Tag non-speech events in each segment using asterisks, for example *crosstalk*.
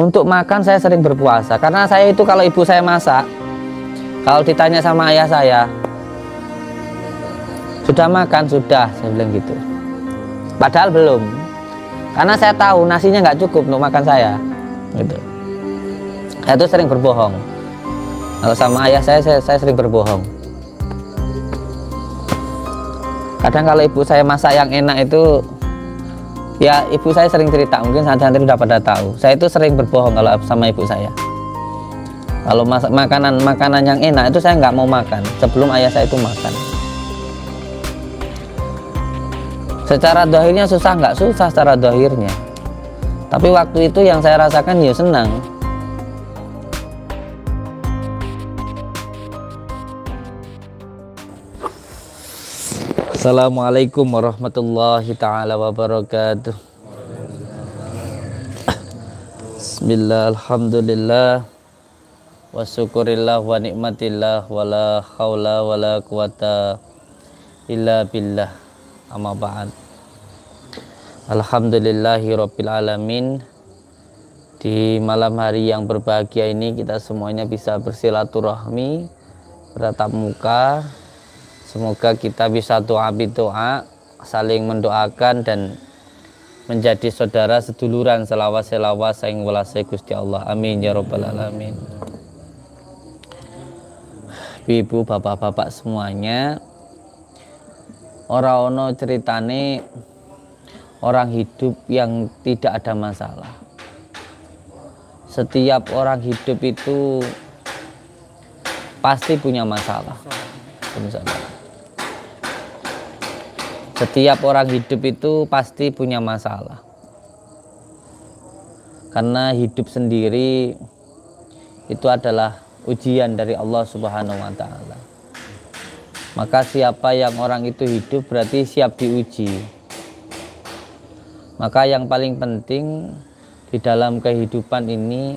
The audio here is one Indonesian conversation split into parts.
Untuk makan saya sering berpuasa karena saya itu kalau ibu saya masak, kalau ditanya sama ayah saya, sudah makan sudah saya bilang gitu. Padahal belum, karena saya tahu nasinya nggak cukup untuk makan saya, gitu. Saya tuh sering berbohong. Kalau sama ayah saya, saya, saya sering berbohong. Kadang kalau ibu saya masak yang enak itu ya ibu saya sering cerita mungkin santri-santri udah pada tahu saya itu sering berbohong kalau sama ibu saya kalau masak makanan makanan yang enak itu saya nggak mau makan sebelum ayah saya itu makan secara dohirnya susah nggak susah secara dohirnya tapi waktu itu yang saya rasakan ya senang Assalamualaikum warahmatullahi taala wabarakatuh. Bismillah alhamdulillah wa syukurillah wa nikmatillah wala haula wala quwata illa billah amma ba'd. Alhamdulillahi alamin. Di malam hari yang berbahagia ini kita semuanya bisa bersilaturahmi bertatap muka Semoga kita bisa doa doa, saling mendoakan dan menjadi saudara seduluran selawas selawas saing welase Gusti Allah. Amin ya robbal alamin. Ibu, bapak-bapak semuanya, orang ono ceritane orang hidup yang tidak ada masalah. Setiap orang hidup itu pasti punya masalah. Masalah. Setiap orang hidup itu pasti punya masalah. Karena hidup sendiri itu adalah ujian dari Allah Subhanahu wa taala. Maka siapa yang orang itu hidup berarti siap diuji. Maka yang paling penting di dalam kehidupan ini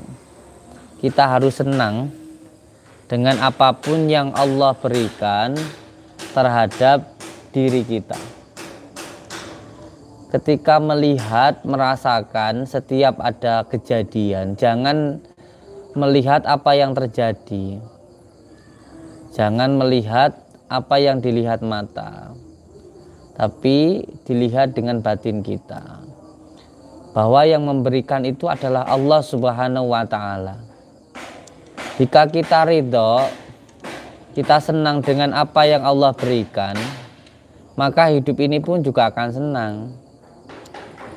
kita harus senang dengan apapun yang Allah berikan terhadap diri kita ketika melihat, merasakan setiap ada kejadian, jangan melihat apa yang terjadi. Jangan melihat apa yang dilihat mata. Tapi dilihat dengan batin kita. Bahwa yang memberikan itu adalah Allah Subhanahu wa taala. Jika kita ridho, kita senang dengan apa yang Allah berikan, maka hidup ini pun juga akan senang.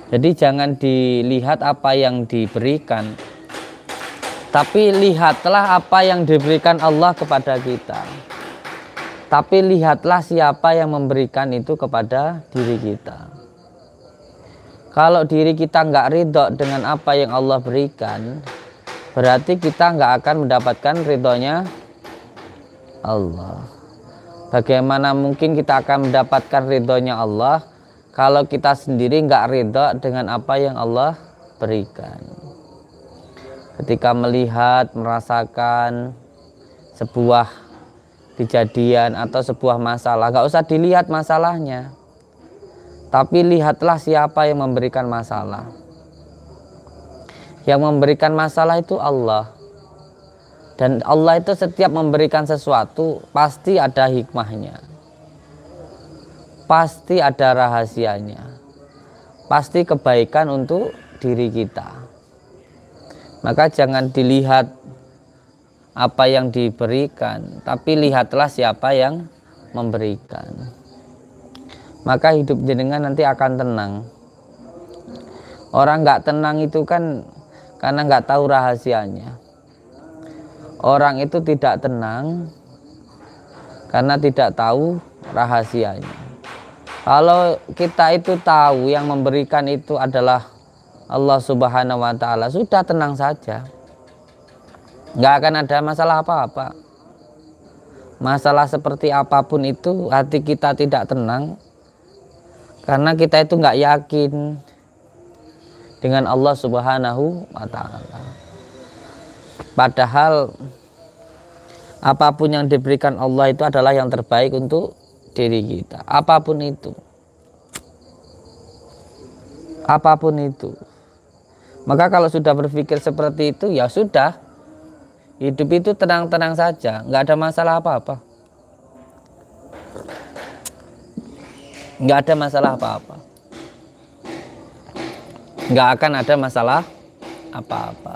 Jadi jangan dilihat apa yang diberikan, tapi lihatlah apa yang diberikan Allah kepada kita. Tapi lihatlah siapa yang memberikan itu kepada diri kita. Kalau diri kita nggak ridho dengan apa yang Allah berikan, berarti kita nggak akan mendapatkan ridhonya Allah. Bagaimana mungkin kita akan mendapatkan ridhonya Allah kalau kita sendiri nggak reda dengan apa yang Allah berikan. Ketika melihat, merasakan sebuah kejadian atau sebuah masalah, nggak usah dilihat masalahnya, tapi lihatlah siapa yang memberikan masalah. Yang memberikan masalah itu Allah. Dan Allah itu setiap memberikan sesuatu pasti ada hikmahnya pasti ada rahasianya. Pasti kebaikan untuk diri kita. Maka jangan dilihat apa yang diberikan, tapi lihatlah siapa yang memberikan. Maka hidup jenengan nanti akan tenang. Orang nggak tenang itu kan karena nggak tahu rahasianya. Orang itu tidak tenang karena tidak tahu rahasianya. Kalau kita itu tahu yang memberikan itu adalah Allah Subhanahu wa taala, sudah tenang saja. Nggak akan ada masalah apa-apa. Masalah seperti apapun itu hati kita tidak tenang karena kita itu nggak yakin dengan Allah Subhanahu wa taala. Padahal apapun yang diberikan Allah itu adalah yang terbaik untuk diri kita apapun itu apapun itu maka kalau sudah berpikir seperti itu ya sudah hidup itu tenang-tenang saja nggak ada masalah apa-apa nggak ada masalah apa-apa nggak akan ada masalah apa-apa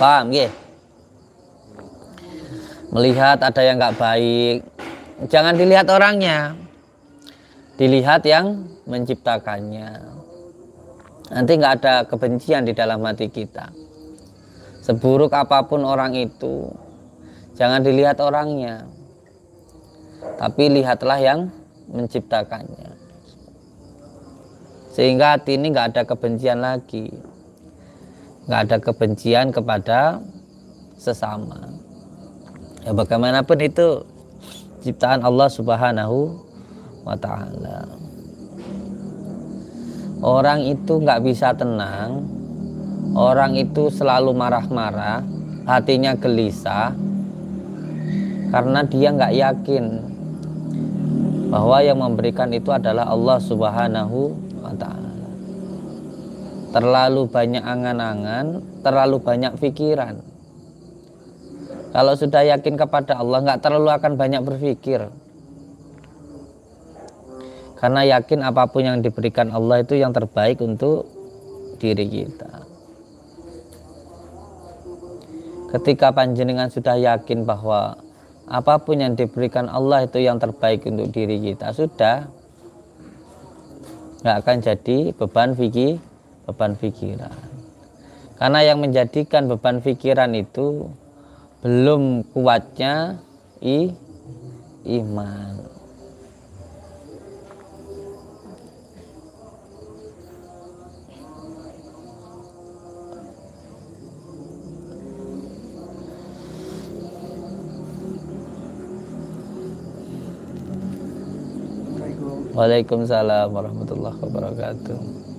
paham ya melihat ada yang nggak baik Jangan dilihat orangnya. Dilihat yang menciptakannya. Nanti nggak ada kebencian di dalam hati kita. Seburuk apapun orang itu, jangan dilihat orangnya. Tapi lihatlah yang menciptakannya. Sehingga hati ini nggak ada kebencian lagi. Nggak ada kebencian kepada sesama. Ya bagaimanapun itu ciptaan Allah Subhanahu wa taala. Orang itu nggak bisa tenang, orang itu selalu marah-marah, hatinya gelisah karena dia nggak yakin bahwa yang memberikan itu adalah Allah Subhanahu wa taala. Terlalu banyak angan-angan, terlalu banyak pikiran kalau sudah yakin kepada Allah, nggak terlalu akan banyak berpikir. Karena yakin apapun yang diberikan Allah itu yang terbaik untuk diri kita. Ketika panjenengan sudah yakin bahwa apapun yang diberikan Allah itu yang terbaik untuk diri kita, sudah nggak akan jadi beban fikir beban fikiran, Karena yang menjadikan beban fikiran itu belum kuatnya i iman Waalaikumsalam warahmatullahi wabarakatuh.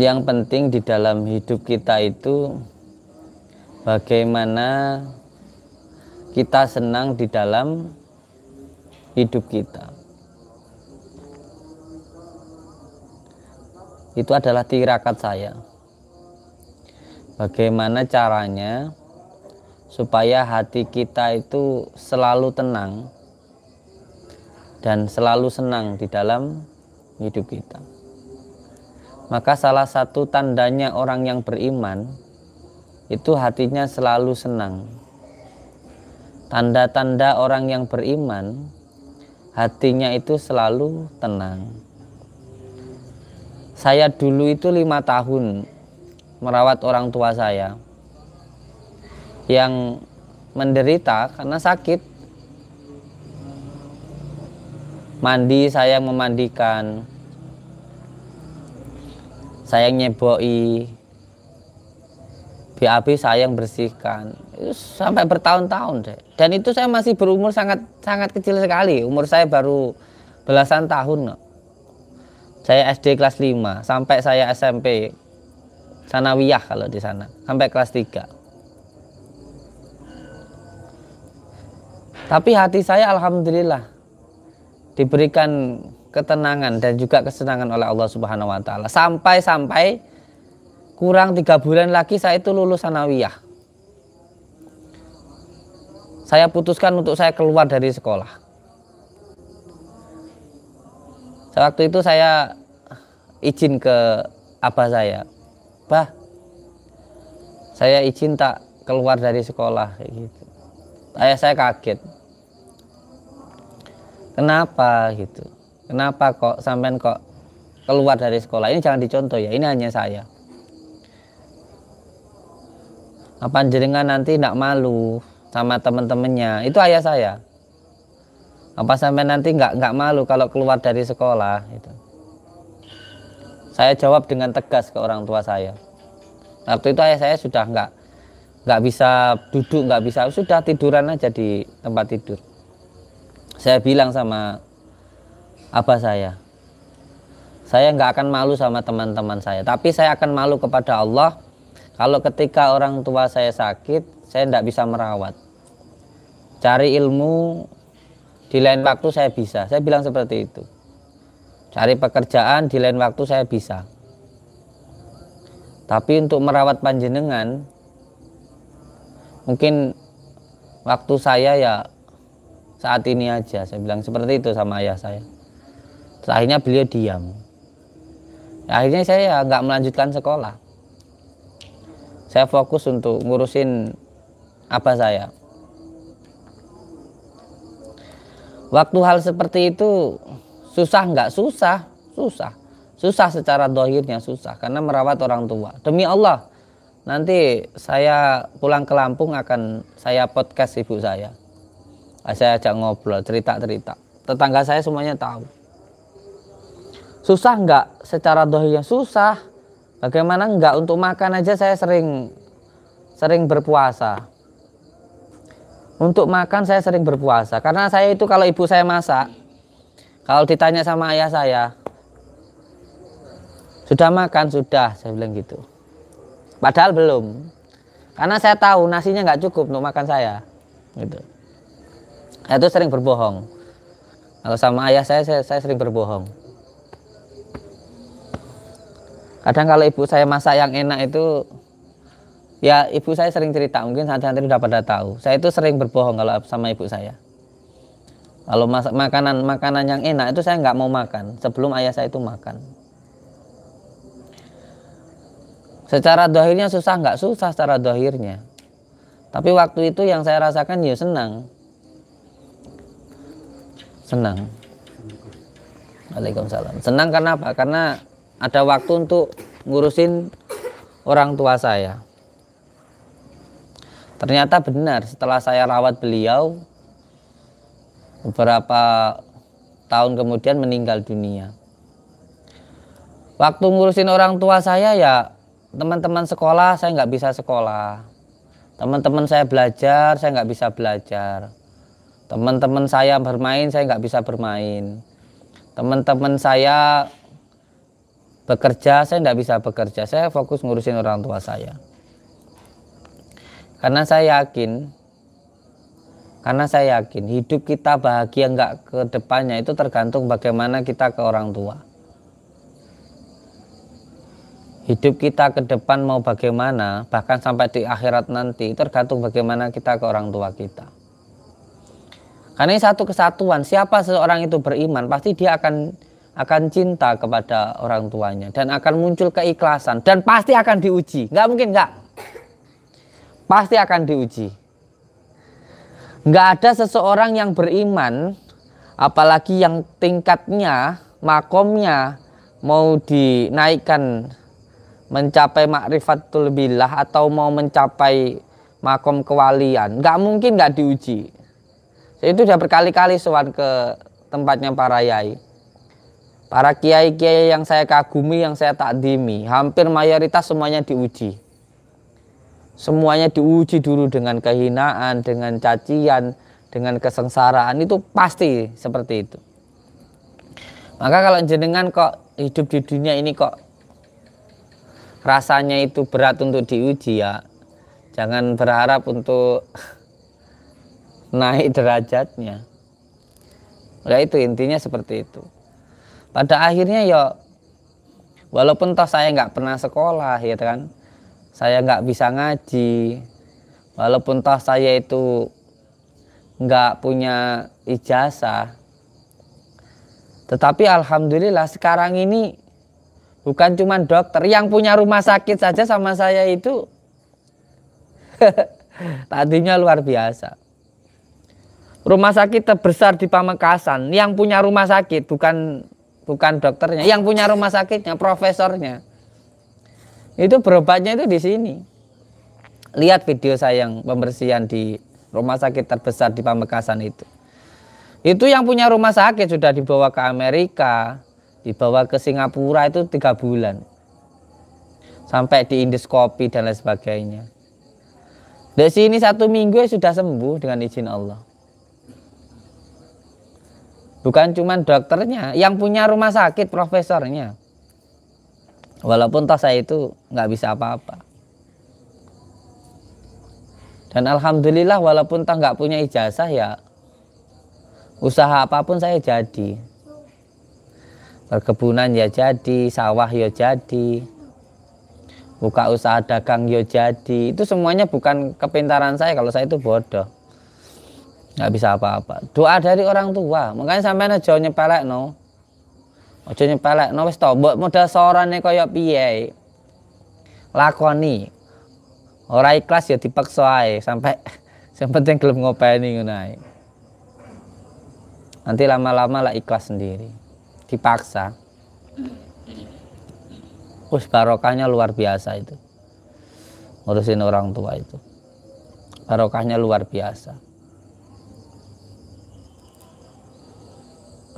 yang penting di dalam hidup kita itu bagaimana kita senang di dalam hidup kita. Itu adalah tirakat saya. Bagaimana caranya supaya hati kita itu selalu tenang dan selalu senang di dalam hidup kita. Maka salah satu tandanya orang yang beriman itu hatinya selalu senang. Tanda-tanda orang yang beriman hatinya itu selalu tenang. Saya dulu itu lima tahun merawat orang tua saya yang menderita karena sakit. Mandi saya memandikan, saya nyeboi BAB saya yang bersihkan itu sampai bertahun-tahun deh dan itu saya masih berumur sangat sangat kecil sekali umur saya baru belasan tahun saya SD kelas 5 sampai saya SMP sanawiyah kalau di sana sampai kelas 3 tapi hati saya alhamdulillah diberikan ketenangan dan juga kesenangan oleh Allah Subhanahu wa taala. Sampai-sampai kurang tiga bulan lagi saya itu lulus sanawiyah. Saya putuskan untuk saya keluar dari sekolah. Waktu itu saya izin ke apa saya, bah, saya izin tak keluar dari sekolah gitu. Ayah saya kaget. Kenapa gitu? kenapa kok sampean kok keluar dari sekolah ini jangan dicontoh ya ini hanya saya apa jaringan nanti tidak malu sama temen-temennya itu ayah saya apa sampai nanti nggak nggak malu kalau keluar dari sekolah itu saya jawab dengan tegas ke orang tua saya waktu itu ayah saya sudah nggak nggak bisa duduk nggak bisa sudah tiduran aja di tempat tidur saya bilang sama apa saya. Saya nggak akan malu sama teman-teman saya, tapi saya akan malu kepada Allah kalau ketika orang tua saya sakit, saya tidak bisa merawat. Cari ilmu di lain waktu saya bisa. Saya bilang seperti itu. Cari pekerjaan di lain waktu saya bisa. Tapi untuk merawat panjenengan, mungkin waktu saya ya saat ini aja. Saya bilang seperti itu sama ayah saya akhirnya beliau diam akhirnya saya nggak melanjutkan sekolah saya fokus untuk ngurusin apa saya waktu hal seperti itu susah nggak susah susah susah secara dohirnya susah karena merawat orang tua demi Allah nanti saya pulang ke Lampung akan saya podcast ibu saya saya ajak ngobrol cerita cerita tetangga saya semuanya tahu susah nggak secara dohinya susah bagaimana nggak untuk makan aja saya sering sering berpuasa untuk makan saya sering berpuasa karena saya itu kalau ibu saya masak kalau ditanya sama ayah saya sudah makan sudah saya bilang gitu padahal belum karena saya tahu nasinya nggak cukup untuk makan saya gitu saya sering berbohong kalau sama ayah saya saya, saya sering berbohong kadang kalau ibu saya masak yang enak itu ya ibu saya sering cerita mungkin santri-santri sudah pada tahu saya itu sering berbohong kalau sama ibu saya kalau masak makanan makanan yang enak itu saya nggak mau makan sebelum ayah saya itu makan secara dohirnya susah nggak susah secara dohirnya tapi waktu itu yang saya rasakan ya senang senang Waalaikumsalam senang karena apa karena ada waktu untuk ngurusin orang tua saya. Ternyata benar, setelah saya rawat beliau, beberapa tahun kemudian meninggal dunia. Waktu ngurusin orang tua saya ya teman-teman sekolah saya nggak bisa sekolah. Teman-teman saya belajar saya nggak bisa belajar. Teman-teman saya bermain saya nggak bisa bermain. Teman-teman saya bekerja saya tidak bisa bekerja saya fokus ngurusin orang tua saya karena saya yakin karena saya yakin hidup kita bahagia nggak ke depannya itu tergantung bagaimana kita ke orang tua hidup kita ke depan mau bagaimana bahkan sampai di akhirat nanti tergantung bagaimana kita ke orang tua kita karena ini satu kesatuan siapa seseorang itu beriman pasti dia akan akan cinta kepada orang tuanya dan akan muncul keikhlasan dan pasti akan diuji. Nggak mungkin nggak. Pasti akan diuji. Nggak ada seseorang yang beriman, apalagi yang tingkatnya, makomnya mau dinaikkan mencapai makrifatul billah atau mau mencapai makom kewalian nggak mungkin nggak diuji itu sudah berkali-kali sowan ke tempatnya para yai Para kiai-kiai yang saya kagumi, yang saya takdimi, hampir mayoritas semuanya diuji. Semuanya diuji dulu dengan kehinaan, dengan cacian, dengan kesengsaraan itu pasti seperti itu. Maka kalau jenengan kok hidup di dunia ini kok rasanya itu berat untuk diuji ya. Jangan berharap untuk *laughs* naik derajatnya. Ya itu intinya seperti itu pada akhirnya ya walaupun toh saya nggak pernah sekolah ya kan saya nggak bisa ngaji walaupun toh saya itu nggak punya ijazah tetapi alhamdulillah sekarang ini bukan cuma dokter yang punya rumah sakit saja sama saya itu *laughs* tadinya luar biasa rumah sakit terbesar di Pamekasan yang punya rumah sakit bukan bukan dokternya, yang punya rumah sakitnya, profesornya. Itu berobatnya itu di sini. Lihat video saya yang pembersihan di rumah sakit terbesar di Pamekasan itu. Itu yang punya rumah sakit sudah dibawa ke Amerika, dibawa ke Singapura itu tiga bulan. Sampai di Indoscopy dan lain sebagainya. Di sini satu minggu sudah sembuh dengan izin Allah. Bukan cuma dokternya, yang punya rumah sakit profesornya. Walaupun toh saya itu nggak bisa apa-apa. Dan alhamdulillah walaupun toh nggak punya ijazah ya usaha apapun saya jadi. Perkebunan ya jadi, sawah ya jadi. Buka usaha dagang ya jadi. Itu semuanya bukan kepintaran saya kalau saya itu bodoh nggak bisa apa-apa doa dari orang tua makanya sampai aja nyepelek no aja nyepelek no wis buat modal sorane kaya piye lakoni ora ikhlas ya dipaksa ae sampai *laughs* yang penting gelem ngopeni ngono ae nanti lama-lama lah ikhlas sendiri dipaksa Us barokahnya luar biasa itu ngurusin orang tua itu barokahnya luar biasa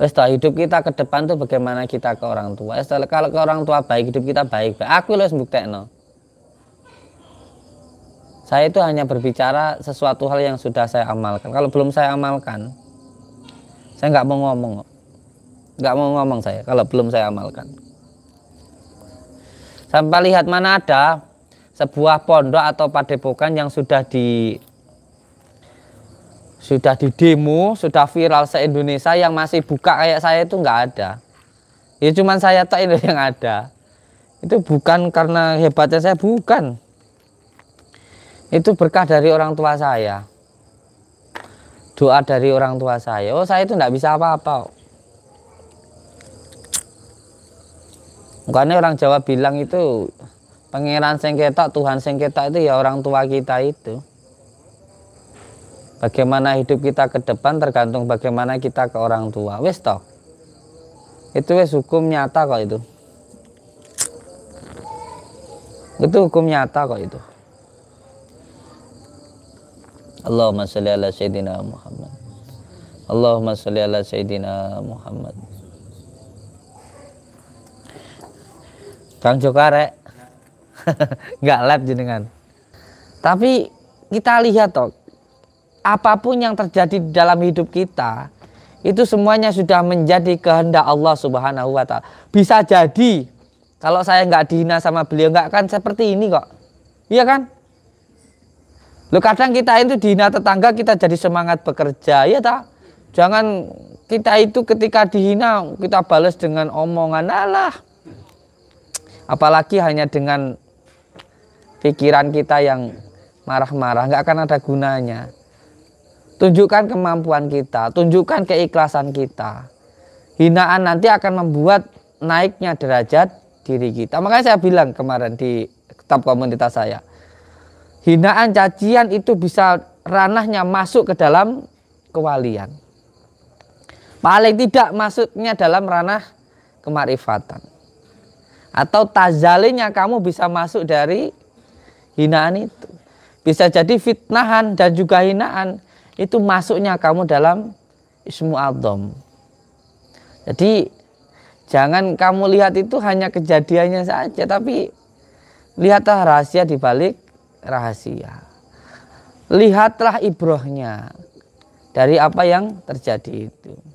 setelah hidup kita ke depan tuh bagaimana kita ke orang tua setelah kalau ke orang tua baik hidup kita baik baik aku loh sembuh buktekno saya itu hanya berbicara sesuatu hal yang sudah saya amalkan kalau belum saya amalkan saya nggak mau ngomong nggak mau ngomong saya kalau belum saya amalkan sampai lihat mana ada sebuah pondok atau padepokan yang sudah di sudah di demo, sudah viral se-Indonesia yang masih buka kayak saya itu nggak ada. Ya cuman saya tak ini yang ada. Itu bukan karena hebatnya saya, bukan. Itu berkah dari orang tua saya. Doa dari orang tua saya. Oh saya itu nggak bisa apa-apa. makanya orang Jawa bilang itu pangeran sengketa, Tuhan sengketa itu ya orang tua kita itu. Bagaimana hidup kita ke depan tergantung bagaimana kita ke orang tua. Wis toh. Itu wis hukum nyata kok itu. Itu hukum nyata kok itu. Allahumma sholli ala sayyidina Muhammad. Allahumma sholli ala sayyidina Muhammad. Kang Jokare, *laughs* nggak lab jenengan. Tapi kita lihat toh apapun yang terjadi dalam hidup kita, itu semuanya sudah menjadi kehendak Allah Subhanahu wa taala. Bisa jadi kalau saya nggak dihina sama beliau nggak akan seperti ini kok. Iya kan? Lu kadang kita itu dihina tetangga kita jadi semangat bekerja, ya tak? Jangan kita itu ketika dihina kita balas dengan omongan Allah. Apalagi hanya dengan pikiran kita yang marah-marah nggak akan ada gunanya Tunjukkan kemampuan kita, tunjukkan keikhlasan kita. Hinaan nanti akan membuat naiknya derajat diri kita. Makanya saya bilang kemarin di tab komunitas saya. Hinaan cacian itu bisa ranahnya masuk ke dalam kewalian. Paling tidak masuknya dalam ranah kemarifatan. Atau tazalinya kamu bisa masuk dari hinaan itu. Bisa jadi fitnahan dan juga hinaan itu masuknya kamu dalam ismu adom. Jadi jangan kamu lihat itu hanya kejadiannya saja, tapi lihatlah rahasia di balik rahasia. Lihatlah ibrohnya dari apa yang terjadi itu.